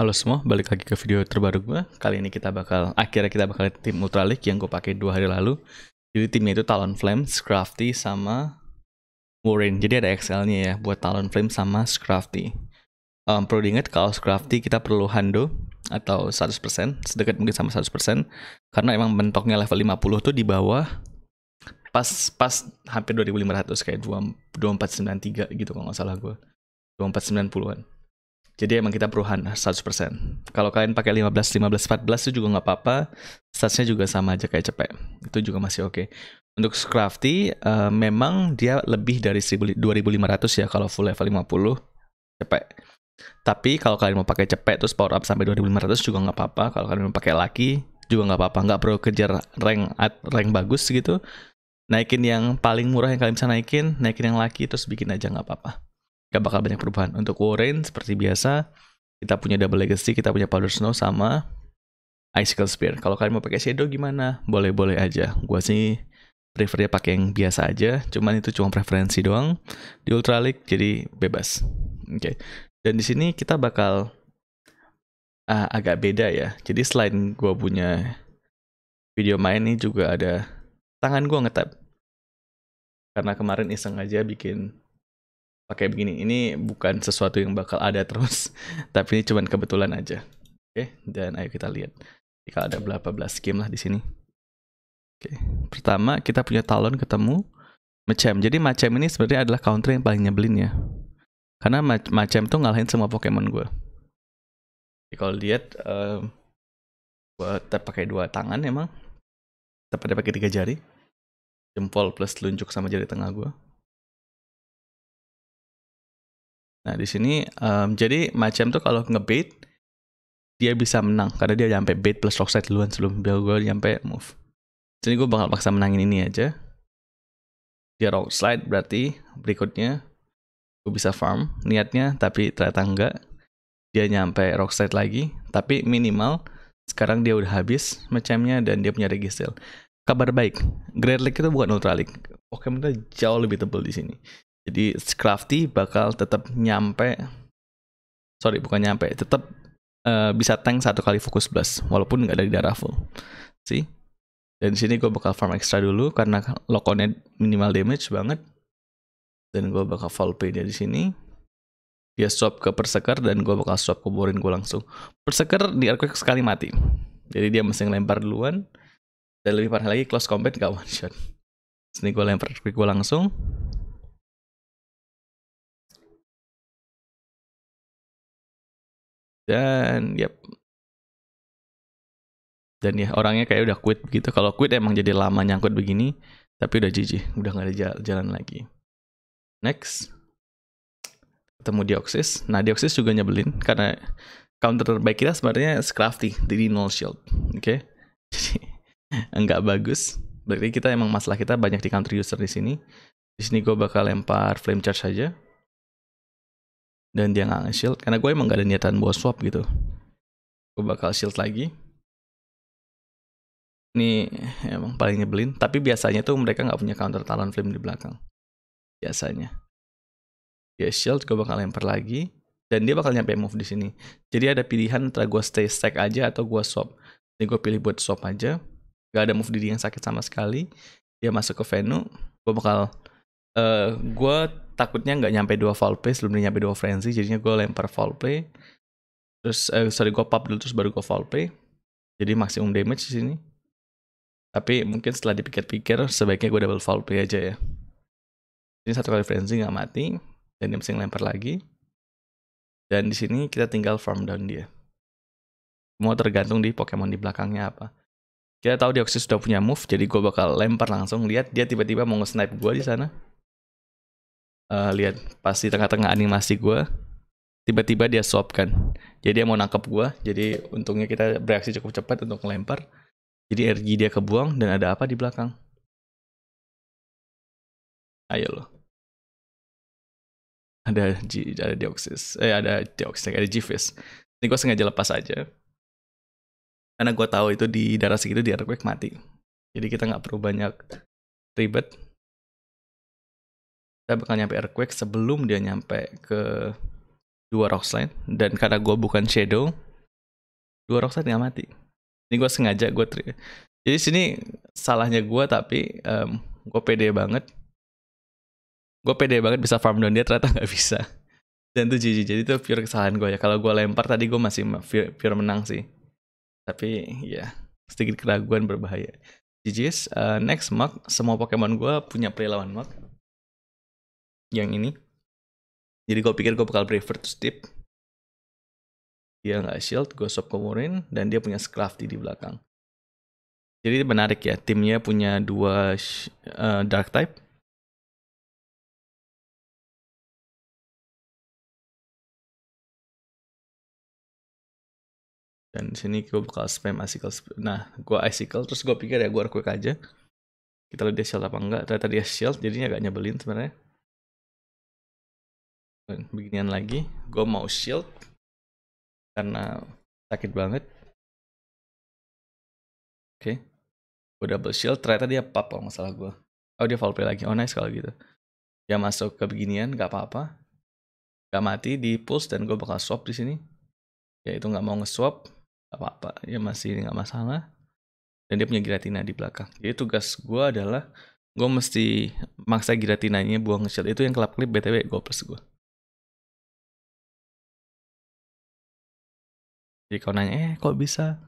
Halo semua, balik lagi ke video terbaru gue. Kali ini kita bakal, akhirnya kita bakal tim Ultra League yang gue pakai dua hari lalu. Jadi timnya itu Talon Flame, Scrafty, sama Warren. Jadi ada XL-nya ya, buat Talon Flame sama Scrafty. Um, perlu diingat kalau Scrafty kita perlu Hando atau 100%, sedekat mungkin sama 100%. Karena emang bentuknya level 50 tuh di bawah pas pas hampir 2500 kayak 2493 gitu kalau nggak salah gue. 2490-an. Jadi emang kita peruhan 100%. Kalau kalian pakai 15, 15, 14 itu juga nggak apa-apa. Statsnya juga sama aja kayak cepet. Itu juga masih oke. Okay. Untuk Scrafty, uh, memang dia lebih dari 2500 ya kalau full level 50 cepet. Tapi kalau kalian mau pakai cepet terus power up sampai 2500 juga nggak apa-apa. Kalau kalian mau pakai laki juga nggak apa-apa. Nggak perlu kejar rank rank bagus gitu. Naikin yang paling murah yang kalian bisa naikin, naikin yang laki terus bikin aja nggak apa-apa. Gak bakal banyak perubahan. Untuk Warren, seperti biasa, kita punya Double Legacy, kita punya Powder Snow, sama Icicle Spear. Kalau kalian mau pakai Shadow gimana? Boleh-boleh aja. Gua sih prefernya pakai yang biasa aja, cuman itu cuma preferensi doang di Ultra League jadi bebas. Oke. Okay. Dan di sini kita bakal uh, agak beda ya. Jadi selain gua punya video main ini juga ada tangan gua ngetap. Karena kemarin iseng aja bikin pakai begini. Ini bukan sesuatu yang bakal ada terus, tapi ini cuman kebetulan aja. Oke, okay, dan ayo kita lihat. Jika ada berapa belas game lah di sini. Oke, okay. pertama kita punya talon ketemu Macam. Jadi Macam ini sebenarnya adalah counter yang paling nyebelin ya. Karena Macam tuh ngalahin semua Pokemon gue. Jadi kalau lihat uh, ehm, gue tetap pakai dua tangan emang. Tetap ada pakai tiga jari. Jempol plus telunjuk sama jari tengah gue Nah, di sini um, jadi macam tuh kalau ngebait dia bisa menang karena dia nyampe bait plus rock side duluan sebelum biar gue nyampe move. Jadi gue bakal paksa menangin ini aja. Dia rock slide berarti berikutnya gue bisa farm niatnya tapi ternyata enggak. Dia nyampe rock rockslide lagi tapi minimal sekarang dia udah habis macamnya dan dia punya register. Kabar baik, Great lake itu bukan Ultra League. Pokemon jauh lebih tebal di sini. Jadi Crafty bakal tetap nyampe sorry bukan nyampe, tetap uh, eh, bisa tank satu kali fokus blast walaupun nggak ada di darah full. See? Dan sini gue bakal farm extra dulu karena lokonnya minimal damage banget. Dan gue bakal fall pay dia sini dia swap ke perseker dan gue bakal swap ke Borin gue langsung. Perseker di Earthquake sekali mati. Jadi dia mesti ngelempar duluan. Dan lebih parah lagi close combat gak one shot. Sini gue lempar Earthquake gue langsung. Dan yep. Dan ya orangnya kayak udah quit gitu. Kalau quit emang jadi lama nyangkut begini, tapi udah jijik, udah nggak ada jalan, lagi. Next. Ketemu Dioxys. Nah, Dioxys juga nyebelin karena counter terbaik kita sebenarnya Scrafty, jadi null shield. Oke. Okay? Jadi nggak bagus. Berarti kita emang masalah kita banyak di counter user di sini. Di sini gue bakal lempar flame charge aja dan dia nggak nge-shield karena gue emang gak ada niatan buat swap gitu gue bakal shield lagi ini emang paling nyebelin tapi biasanya tuh mereka nggak punya counter talon flame di belakang biasanya dia shield gue bakal lempar lagi dan dia bakal nyampe move di sini jadi ada pilihan antara gue stay stack aja atau gue swap ini gue pilih buat swap aja gak ada move di dia yang sakit sama sekali dia masuk ke venue gue bakal uh, eh, gue takutnya nggak nyampe dua fall play sebelum nyampe dua frenzy jadinya gue lempar fall play terus uh, sorry gue pop dulu terus baru gue fall play jadi maksimum damage di sini tapi mungkin setelah dipikir-pikir sebaiknya gue double fall play aja ya ini satu kali frenzy nggak mati dan dia mesti lempar lagi dan di sini kita tinggal farm down dia semua tergantung di Pokemon di belakangnya apa kita tahu Deoxys sudah punya move jadi gue bakal lempar langsung lihat dia tiba-tiba mau nge-snipe gue di sana uh, lihat pasti tengah-tengah animasi gue tiba-tiba dia swap kan jadi dia mau nangkep gue jadi untungnya kita bereaksi cukup cepat untuk melempar jadi energi dia kebuang dan ada apa di belakang ayo lo ada G, ada dioxis eh ada dioxis ada Gfis. Ini gue sengaja lepas aja. Karena gue tahu itu di darah segitu di earthquake mati. Jadi kita nggak perlu banyak ribet kita bakal nyampe earthquake sebelum dia nyampe ke dua rockslide dan karena gue bukan shadow dua rockslide nggak mati ini gue sengaja gue tri jadi sini salahnya gue tapi um, gue pede banget gue pede banget bisa farm down dia ternyata nggak bisa dan tuh GG jadi tuh pure kesalahan gue ya kalau gue lempar tadi gue masih pure, menang sih tapi ya sedikit keraguan berbahaya GG's uh, eh, next mark semua Pokemon gue punya play lawan mark yang ini jadi gue pikir gue bakal prefer to steep dia nggak shield gue sop ke dan dia punya Scrafty di belakang jadi menarik ya timnya punya dua uh, dark type dan sini gue bakal spam icicle nah gue icicle terus gue pikir ya gue quick aja kita lihat dia shield apa enggak ternyata dia shield jadinya agak nyebelin sebenarnya beginian lagi gue mau shield karena sakit banget oke okay. gue double shield ternyata dia pop kalau nggak salah gue oh dia fall play lagi oh nice kalau gitu dia masuk ke beginian nggak apa-apa gak mati di pulse dan gue bakal swap di sini ya itu nggak mau nge-swap nggak apa-apa ya masih nggak masalah dan dia punya giratina di belakang jadi tugas gue adalah gue mesti maksa giratinanya buang shield itu yang kelap klip btw gue plus gue Jadi kalau nanya, eh kok bisa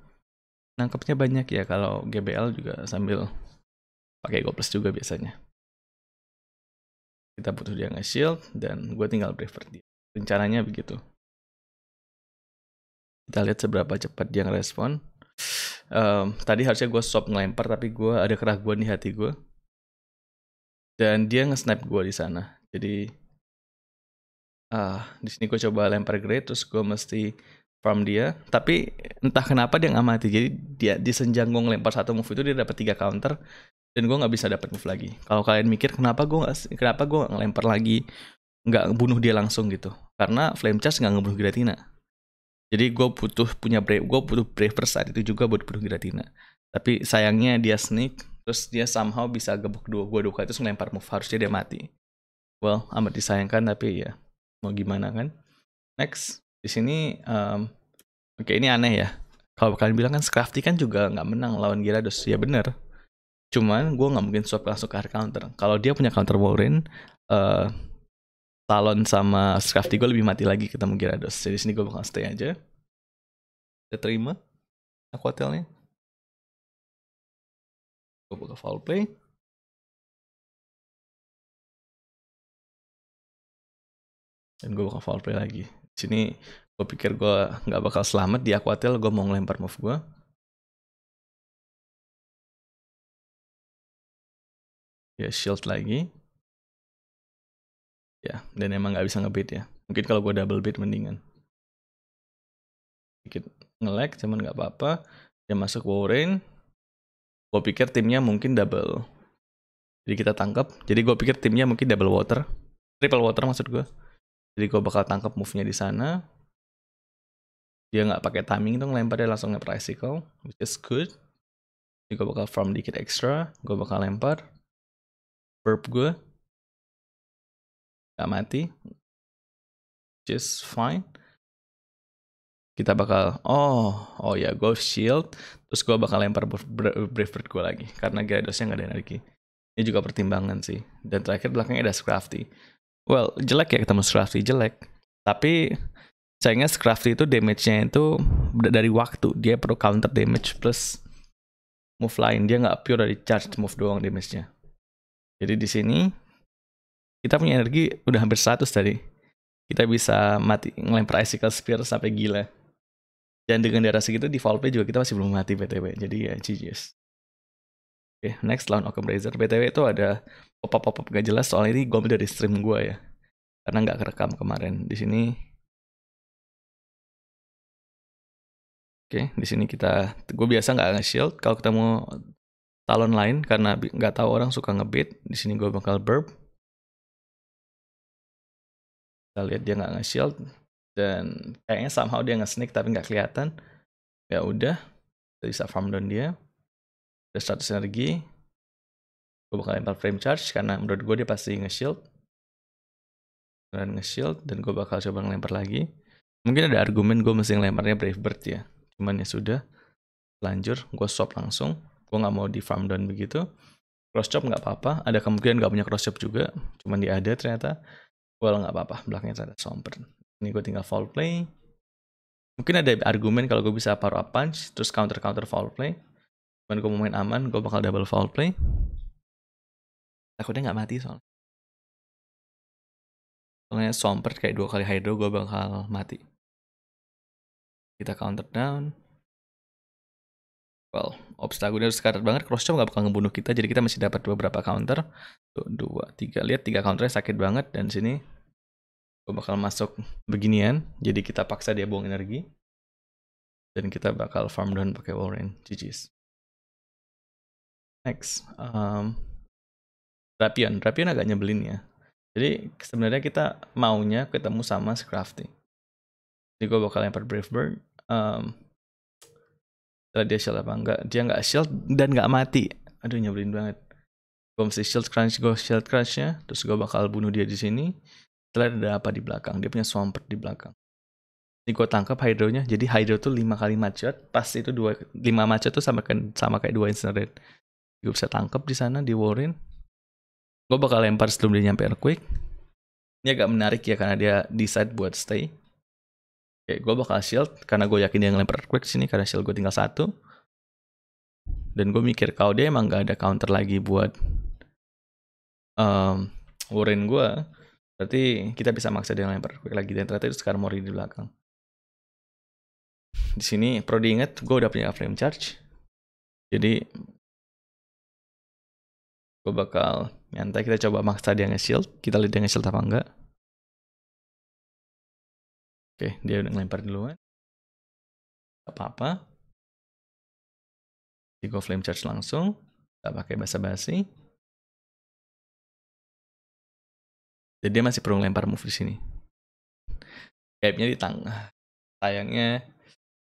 nangkepnya banyak ya kalau GBL juga sambil pakai Go Plus juga biasanya. Kita butuh dia nge-shield dan gue tinggal prefer dia. Rencananya begitu. Kita lihat seberapa cepat dia ngerespon. Um, tadi harusnya gue stop ngelempar tapi gue ada keraguan di hati gue. Dan dia nge-snap gue di sana. Jadi ah uh, di sini gue coba lempar grade terus gue mesti from dia tapi entah kenapa dia nggak mati jadi dia di senjang gue ngelempar satu move itu dia dapat tiga counter dan gue nggak bisa dapat move lagi kalau kalian mikir kenapa gue kenapa gue ngelempar lagi nggak bunuh dia langsung gitu karena flame charge nggak ngebunuh Giratina jadi gue butuh punya brave gue butuh brave saat itu juga buat bunuh Giratina tapi sayangnya dia sneak terus dia somehow bisa gebuk dua gue dua kali terus ngelempar move harusnya dia mati well amat disayangkan tapi ya mau gimana kan next di sini um, oke okay, ini aneh ya kalau kalian bilang kan Scrafty kan juga nggak menang lawan Gyarados ya bener cuman gue nggak mungkin swap langsung ke hard counter kalau dia punya counter Warren uh, eh, Talon sama Scrafty gue lebih mati lagi ketemu Gyarados jadi sini gue bakal stay aja kita terima aquatelnya gue buka foul play dan gue bakal foul play lagi sini gue pikir gue nggak bakal selamat di aquatel gue mau ngelempar move gue ya shield lagi ya dan emang nggak bisa ngebit ya mungkin kalau gue double bit mendingan sedikit ngelag cuman nggak apa-apa dia masuk Warren gue pikir timnya mungkin double jadi kita tangkap jadi gue pikir timnya mungkin double water triple water maksud gue jadi gue bakal tangkap move-nya di sana. Dia nggak pakai timing lempar dia langsung nge tricycle, which is good. Jadi gue bakal farm dikit extra, gue bakal lempar. Burp gue. Gak mati. just fine. Kita bakal, oh, oh ya, gue shield. Terus gue bakal lempar Braveheart gue lagi. Karena gradusnya nggak gak ada energi. Ini juga pertimbangan sih. Dan terakhir belakangnya ada Scrafty well jelek ya ketemu Scrafty jelek tapi sayangnya Scrafty itu damage-nya itu dari waktu dia perlu counter damage plus move lain dia nggak pure dari charge move doang damage-nya jadi di sini kita punya energi udah hampir 100 tadi kita bisa mati ngelempar icicle spear sampai gila dan dengan darah segitu di Valve juga kita masih belum mati btw jadi ya GG's Oke, okay, next lawan Occam Razor. BTW itu ada pop-up-pop gak jelas soalnya ini gue ambil dari stream gue ya. Karena nggak kerekam kemarin. Di sini Oke, okay, di sini kita, gue biasa nggak nge-shield kalau ketemu talon lain karena nggak tahu orang suka ngebit. Di sini gue bakal burp. Kita lihat dia nggak nge-shield dan kayaknya somehow dia nge-sneak tapi nggak kelihatan. Ya udah, kita bisa farm down dia. Ada status energi. Gue bakal lempar frame charge karena menurut gue dia pasti nge-shield. Dan nge-shield dan gue bakal coba ngelempar lagi. Mungkin ada argumen gue mesti ngelemparnya Bravebird ya. Cuman ya sudah. Lanjut, gue swap langsung. Gue nggak mau di farm down begitu. Cross chop nggak apa-apa. Ada kemungkinan nggak punya cross chop juga. Cuman dia ada ternyata. Well nggak apa-apa. Belakangnya ternyata somber. Ini gue tinggal foul play mungkin ada argumen kalau gue bisa paruh up punch terus counter counter foul play cuman gue mau main aman gue bakal double foul play takutnya nggak mati soalnya soalnya sompert kayak dua kali hydro gue bakal mati kita counter down well obstacle harus sekarat banget cross jump nggak bakal ngebunuh kita jadi kita masih dapat beberapa counter tuh dua tiga lihat tiga counternya sakit banget dan sini gue bakal masuk beginian jadi kita paksa dia buang energi dan kita bakal farm down pakai Warren GG's next um, rapion rapion agak nyebelin ya jadi sebenarnya kita maunya ketemu sama Scrafty jadi gue bakal lempar Brave Bird um, dia shield apa enggak dia nggak shield dan nggak mati aduh nyebelin banget gue mesti shield crunch gue shield crunchnya terus gue bakal bunuh dia di sini setelah ada apa di belakang dia punya swampert di belakang ini gue tangkap hydronya jadi hydro tuh lima kali macet pas itu dua lima macet tuh sama kayak sama kayak dua incinerate gue bisa tangkep di sana di Warren gue bakal lempar sebelum dia nyampe earthquake ini agak menarik ya karena dia decide buat stay Oke, gue bakal shield karena gue yakin dia ngelempar earthquake sini karena shield gue tinggal satu dan gue mikir kalau dia emang gak ada counter lagi buat um, Warren gue berarti kita bisa maksa dia lempar earthquake lagi dan ternyata itu sekarang Mori di belakang di sini perlu diingat gue udah punya frame charge jadi Gue bakal nyantai kita coba maksa dia nge-shield. Kita lihat dia nge-shield apa enggak. Oke, dia udah ngelempar duluan. Apa-apa. Di go flame charge langsung. Gak pakai basa-basi. Jadi dia masih perlu ngelempar move di sini. gapnya di tengah. Sayangnya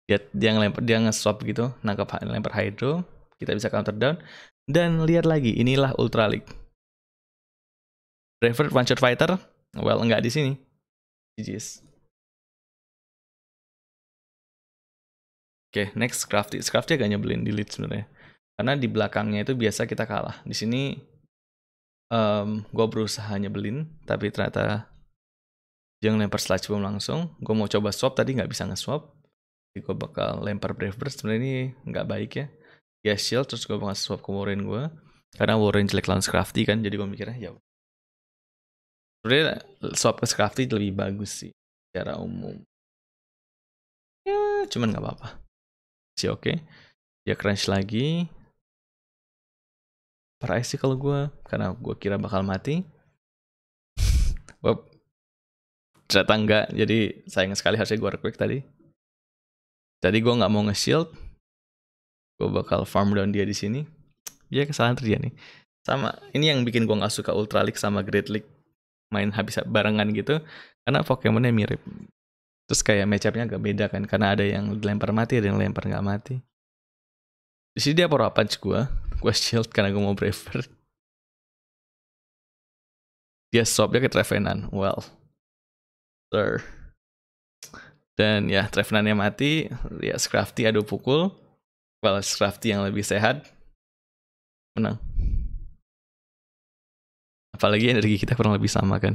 dia dia ngelempar dia nge-swap gitu, nangkap lempar hydro, kita bisa counter down. Dan lihat lagi, inilah Ultra League. Revert One Shot Fighter? Well, nggak di sini. GG's. Oke, okay, next Crafty. Crafty agak nyebelin di lead sebenarnya. Karena di belakangnya itu biasa kita kalah. Di sini um, gue berusaha nyebelin, tapi ternyata jangan lempar sludge bomb langsung. Gue mau coba swap, tadi nggak bisa nge-swap. Jadi gue bakal lempar Brave Burst. Sebenarnya ini nggak baik ya gas shield terus gue mau swap ke Warren gue karena Warren jelek lawan scrafty kan jadi gue mikirnya ya sebenarnya swap ke scrafty lebih bagus sih secara umum ya cuman nggak apa-apa sih oke okay. dia crunch lagi price sih kalau gue karena gue kira bakal mati ternyata enggak jadi sayang sekali harusnya gue quick tadi jadi gue nggak mau nge-shield gue bakal farm down dia di sini ya kesalahan terjadi sama ini yang bikin gue nggak suka Ultra League sama Great League main habis barengan gitu karena Pokemonnya mirip terus kayak matchupnya agak beda kan karena ada yang dilempar mati ada yang lempar nggak mati di sini dia power punch gue gue shield karena gue mau braver dia swap dia ke Trevenan well sir dan ya Trevenannya mati ya Scrafty aduh pukul Wallace Crafty yang lebih sehat menang. Apalagi energi kita kurang lebih sama kan.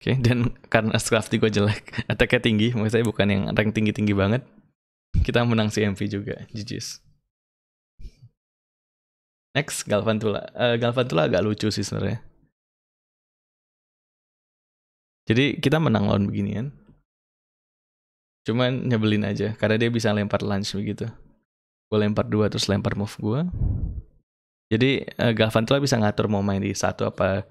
Oke, okay, dan karena Scrafty gue jelek, attack-nya tinggi, maksud saya bukan yang rank tinggi-tinggi banget. Kita menang CMV juga, GG's. Next, Galvantula. Uh, Galvantula agak lucu sih sebenarnya. Jadi kita menang lawan beginian. Cuman nyebelin aja karena dia bisa lempar lunch begitu. Gue lempar dua terus lempar move gue. Jadi uh, eh, Galvantula bisa ngatur mau main di satu apa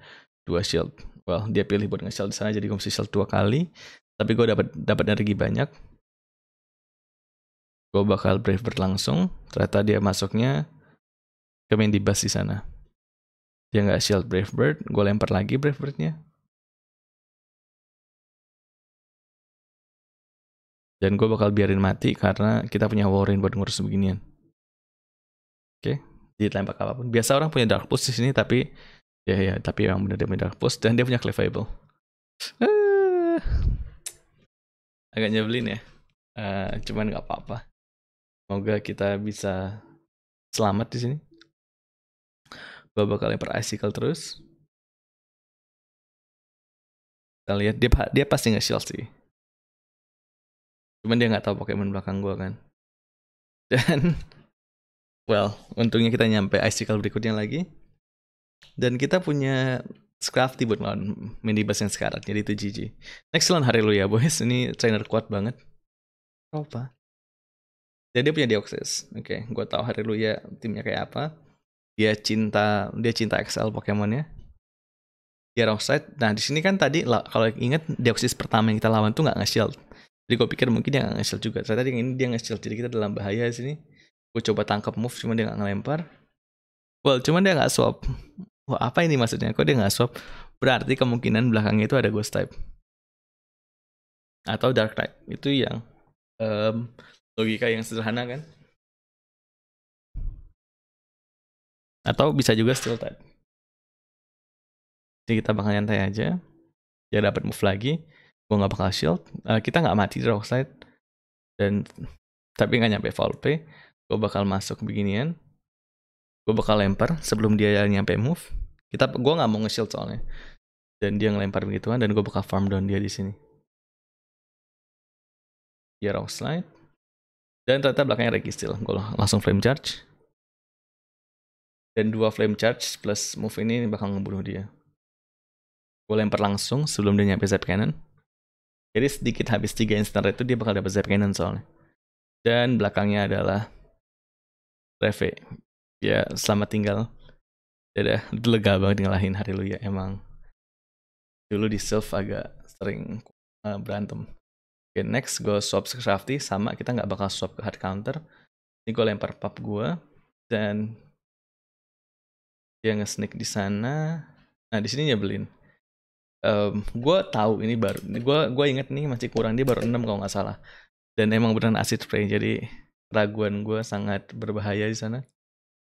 dua shield. Well, dia pilih buat nge-shield di sana jadi gue mesti shield dua kali. Tapi gue dapat dapat energi banyak. Gue bakal brave langsung Ternyata dia masuknya ke main di bus di sana. Dia nggak shield brave bird, gue lempar lagi brave birdnya Dan gue bakal biarin mati karena kita punya Warren buat ngurus beginian. Oke, okay? tempat apapun. Biasa orang punya Dark post di sini tapi ya ya tapi yang benar dia punya Dark post dan dia punya Clefable. Ah. agak nyebelin ya. Uh, cuman nggak apa-apa. Semoga kita bisa selamat di sini. Gue bakal lempar icicle terus. Kita lihat dia dia pasti nge-shield sih cuman dia nggak tahu Pokemon belakang gue kan dan well untungnya kita nyampe icicle berikutnya lagi dan kita punya Scrafty buat lawan minibus yang sekarang jadi itu GG next lawan Lu ya boys ini trainer kuat banget apa jadi dia punya Deoxys oke okay, gue tahu Hari Lu ya timnya kayak apa dia cinta dia cinta XL Pokemonnya dia wrong nah di sini kan tadi kalau inget Deoxys pertama yang kita lawan tuh nggak nge-shield jadi gue pikir mungkin dia nggak nge juga ternyata dia ini dia nge jadi kita dalam bahaya sini gue coba tangkap move cuma dia nggak ngelempar well cuma dia nggak swap wah apa ini maksudnya kok dia nggak swap berarti kemungkinan belakangnya itu ada ghost type atau dark type itu yang um, logika yang sederhana kan atau bisa juga steel type jadi kita bakal nyantai aja dia dapat move lagi gue nggak bakal shield uh, kita nggak mati draw side dan tapi nggak nyampe foul gue bakal masuk beginian gue bakal lempar sebelum dia nyampe move kita gue nggak mau nge-shield soalnya dan dia ngelempar begituan dan gue bakal farm down dia di sini dia rock slide dan ternyata belakangnya Reggie lah, gue langsung flame charge dan dua flame charge plus move ini bakal ngebunuh dia gue lempar langsung sebelum dia nyampe zap cannon jadi sedikit habis tiga instan itu dia bakal dapat Zap soalnya. Dan belakangnya adalah Reve. Ya, selamat tinggal. Dadah, lega banget ngalahin hari lu ya emang. Dulu di self agak sering uh, berantem. Oke, okay, next gue swap ke Crafty. Sama, kita nggak bakal swap ke hard counter. Ini gue lempar pub gue. Dan dia nge-sneak di sana. Nah, di sini nyebelin um, gue tahu ini baru gue gue inget nih masih kurang dia baru 6 kalau nggak salah dan emang beneran acid spray jadi raguan gue sangat berbahaya di sana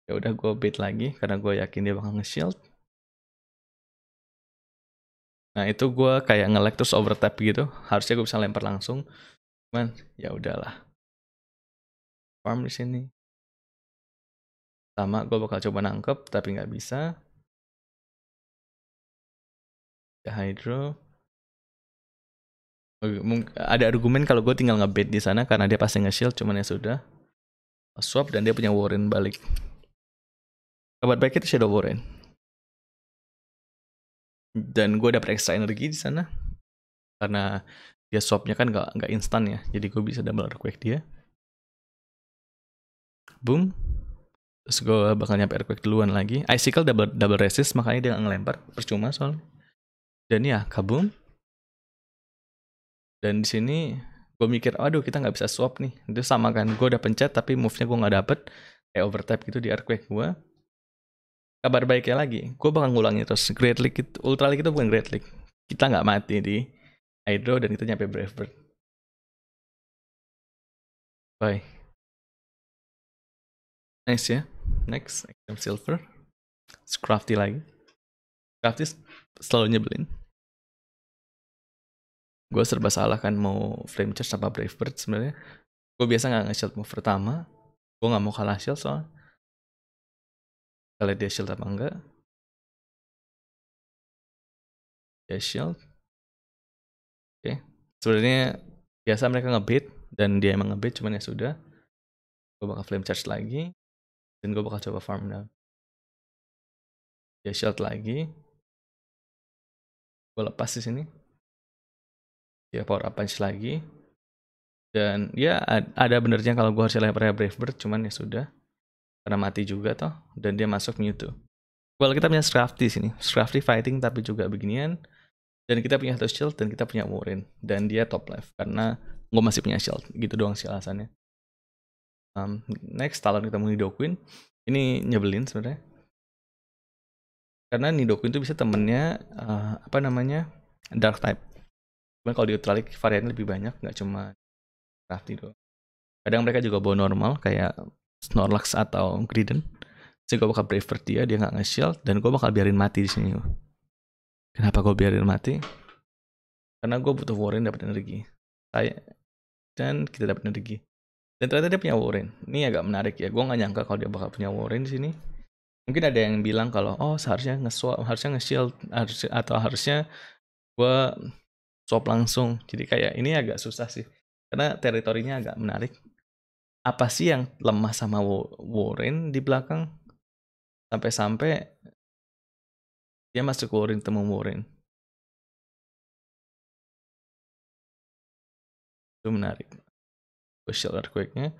ya udah gue bait lagi karena gue yakin dia bakal nge-shield nah itu gue kayak nge terus over overtap gitu harusnya gue bisa lempar langsung cuman ya udahlah farm di sini sama gue bakal coba nangkep tapi nggak bisa Hydro ada argumen kalau gue tinggal ngebet di sana karena dia pasti nge-shield cuman ya sudah swap dan dia punya Warren balik kabar baik itu Shadow Warren dan gue dapet extra energi di sana karena dia swapnya kan gak nggak instan ya jadi gue bisa double request dia boom terus gue bakal nyampe request duluan lagi icicle double double resist makanya dia ngelempar percuma soalnya dan ya kabum dan di sini gue mikir aduh kita nggak bisa swap nih itu sama kan gue udah pencet tapi move nya gue nggak dapet kayak overtap gitu di earthquake gue kabar baiknya lagi gue bakal ngulangin terus great league itu, ultra league itu bukan great league kita nggak mati di hydro dan kita nyampe brave bird bye nice ya next exam silver crafty lagi crafty selalu nyebelin gue serba salah kan mau flame charge apa brave bird sebenarnya gue biasa nggak nge-shield move pertama gue nggak mau kalah shield soal kalau dia shield apa enggak dia shield oke okay. sebenarnya biasa mereka ngebit dan dia emang ngebit cuman ya sudah gue bakal flame charge lagi dan gue bakal coba farm down dia shield lagi gue lepas di sini ya power up punch lagi dan ya ada benernya kalau gue harus lempar brave bird cuman ya sudah karena mati juga toh dan dia masuk Mewtwo well kita punya Scrafty sini Scrafty fighting tapi juga beginian dan kita punya satu shield dan kita punya Warren dan dia top left karena gue masih punya shield gitu doang sih alasannya um, next talent kita mau Queen ini nyebelin sebenarnya karena Nidoqueen itu bisa temennya uh, apa namanya dark type Cuman kalau di ultralight variannya lebih banyak, nggak cuma crafty doang. Kadang mereka juga bawa normal kayak Snorlax atau Griden. Jadi gue bakal prefer dia, dia nggak nge-shield dan gue bakal biarin mati di sini. Kenapa gue biarin mati? Karena gue butuh Warren dapat energi. Saya dan kita dapat energi. Dan ternyata dia punya Warren. Ini agak menarik ya. Gue nggak nyangka kalau dia bakal punya Warren di sini. Mungkin ada yang bilang kalau oh seharusnya nge harusnya nge shield atau harusnya gue swap langsung. Jadi kayak ini agak susah sih. Karena teritorinya agak menarik. Apa sih yang lemah sama Warren di belakang? Sampai-sampai dia masuk Warren temu Warren. Itu menarik. Gue shield earthquake-nya.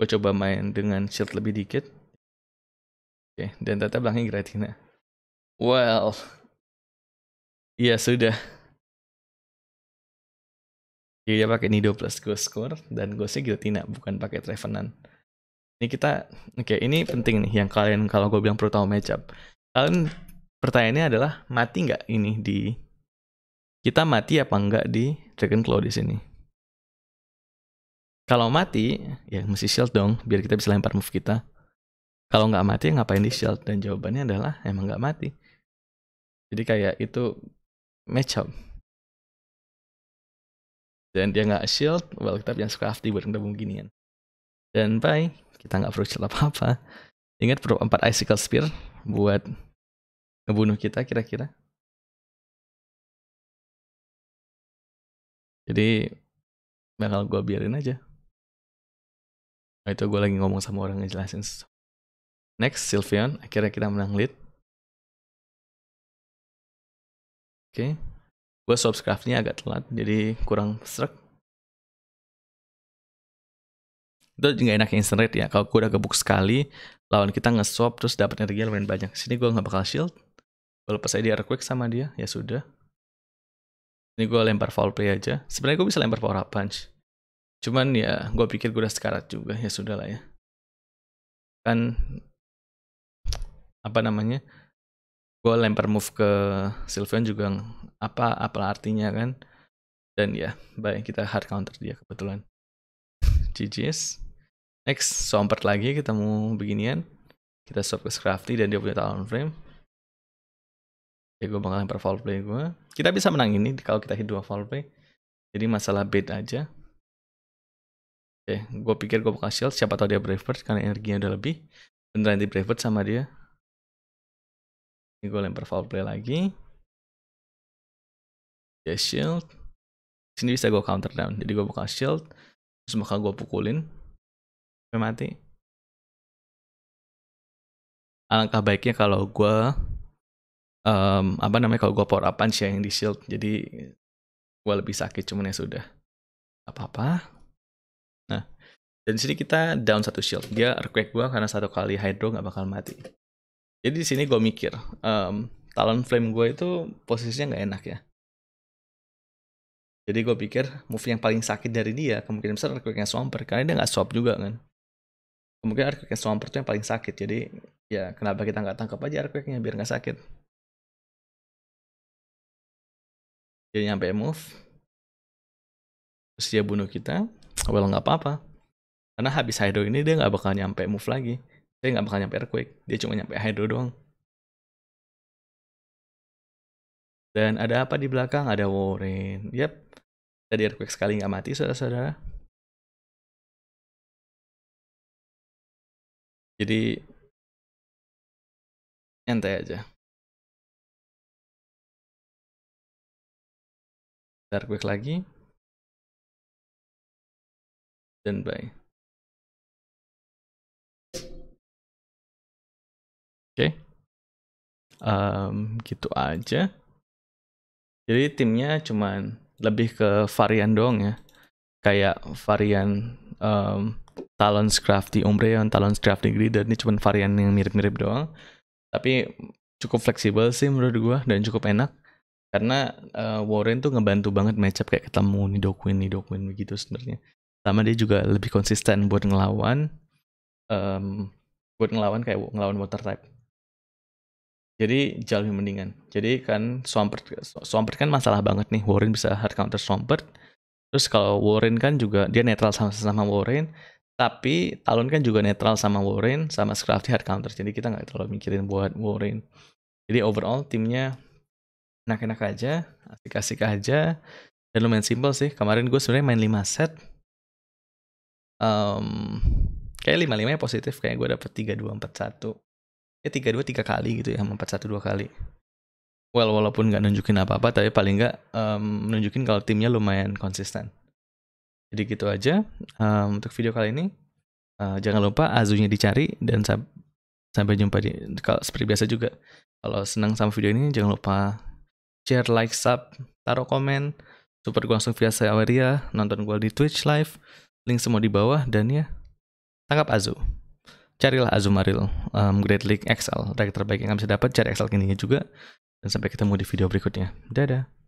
Gue coba main dengan shield lebih dikit. Oke, dan tata belakangnya Gratina. Well, ya sudah. Jadi iya, dia pakai Nido plus Ghost Core dan Ghostnya tina bukan pakai Trevenant. Ini kita, oke okay, ini penting nih yang kalian kalau gue bilang perlu tahu matchup. Kalian pertanyaannya adalah mati nggak ini di kita mati apa enggak di Dragon Claw di sini? Kalau mati, ya mesti shield dong, biar kita bisa lempar move kita. Kalau nggak mati, ya ngapain di shield? Dan jawabannya adalah emang nggak mati. Jadi kayak itu matchup dan dia nggak shield well kita yang suka hafti buat mendabung ginian dan bye kita nggak perlu shield apa apa ingat perlu empat icicle spear buat ngebunuh kita kira-kira jadi bakal gue biarin aja nah, itu gue lagi ngomong sama orang ngejelasin next Sylveon akhirnya kita menang lead oke okay gue subscribe-nya agak telat jadi kurang serak itu juga enak instant rate ya kalau gue udah gebuk sekali lawan kita nge-swap terus dapat energi lumayan banyak sini gue nggak bakal shield gue lepas aja di earthquake sama dia ya sudah ini gue lempar foul play aja sebenarnya gue bisa lempar power up punch cuman ya gue pikir gue udah sekarat juga ya sudah lah ya kan apa namanya gue lempar move ke Sylveon juga apa apa artinya kan dan ya baik kita hard counter dia kebetulan GG's next sompert lagi kita mau beginian kita swap ke Scrafty dan dia punya talon frame ya gue bakal lempar foul play gue kita bisa menang ini kalau kita hit dua foul play jadi masalah bait aja oke gue pikir gue bakal shield siapa tau dia brave karena energinya udah lebih beneran di brave sama dia ini gue lempar foul play lagi. Ya yeah, shield. Sini bisa gue counter down. Jadi gue buka shield. Terus bakal gue pukulin. Sampai mati. Alangkah baiknya kalau gue um, apa namanya kalau gue power up punch ya yang di shield jadi gue lebih sakit cuman ya sudah apa apa nah dan sini kita down satu shield dia earthquake gue karena satu kali hydro nggak bakal mati jadi di sini gue mikir um, talent flame gue itu posisinya nggak enak ya jadi gue pikir move yang paling sakit dari dia kemungkinan besar earthquake yang swamper karena dia nggak swap juga kan. Kemungkinan earthquake yang swamper itu yang paling sakit. Jadi ya kenapa kita nggak tangkap aja earthquake-nya biar nggak sakit. Dia nyampe move. Terus dia bunuh kita. Well nggak apa-apa. Karena habis Hydro ini dia nggak bakal nyampe move lagi. Dia nggak bakal nyampe earthquake. Dia cuma nyampe hydro doang. Dan ada apa di belakang? Ada Warren. Yap. Tadi earthquake sekali nggak mati, saudara-saudara. Jadi nyantai aja. Earthquake lagi. Dan bye. Oke. Okay. Um, gitu aja. Jadi timnya cuman lebih ke varian dong ya. Kayak varian um, Talons Crafty Umbreon, Talons Crafty Grider ini cuman varian yang mirip-mirip doang. Tapi cukup fleksibel sih menurut gue dan cukup enak. Karena uh, Warren tuh ngebantu banget matchup kayak ketemu Nidoqueen, Nidoqueen begitu sebenarnya. Sama dia juga lebih konsisten buat ngelawan um, buat ngelawan kayak ngelawan water type jadi jauh lebih mendingan. Jadi kan Swampert, Swampert kan masalah banget nih. Warren bisa hard counter Swampert. Terus kalau Warren kan juga dia netral sama sama Warren, tapi Talon kan juga netral sama Warren sama Scrafty hard counter. Jadi kita nggak terlalu mikirin buat Warren. Jadi overall timnya enak-enak aja, asik-asik aja. Dan lumayan simple sih. Kemarin gue sebenarnya main 5 set. Um, kayak 5-5 nya positif. Kayak gue dapet 3, 2, 4, 1 ya tiga dua tiga kali gitu ya empat satu dua kali well walaupun nggak nunjukin apa apa tapi paling nggak um, nunjukin kalau timnya lumayan konsisten jadi gitu aja um, untuk video kali ini uh, jangan lupa azunya dicari dan sab sampai jumpa di kalau seperti biasa juga kalau senang sama video ini jangan lupa share like sub taruh komen support gue langsung via Saweria nonton gue di Twitch live link semua di bawah dan ya tangkap Azu carilah Azumaril um, Great League XL rakyat terbaik yang bisa dapat cari XL kini juga dan sampai ketemu di video berikutnya dadah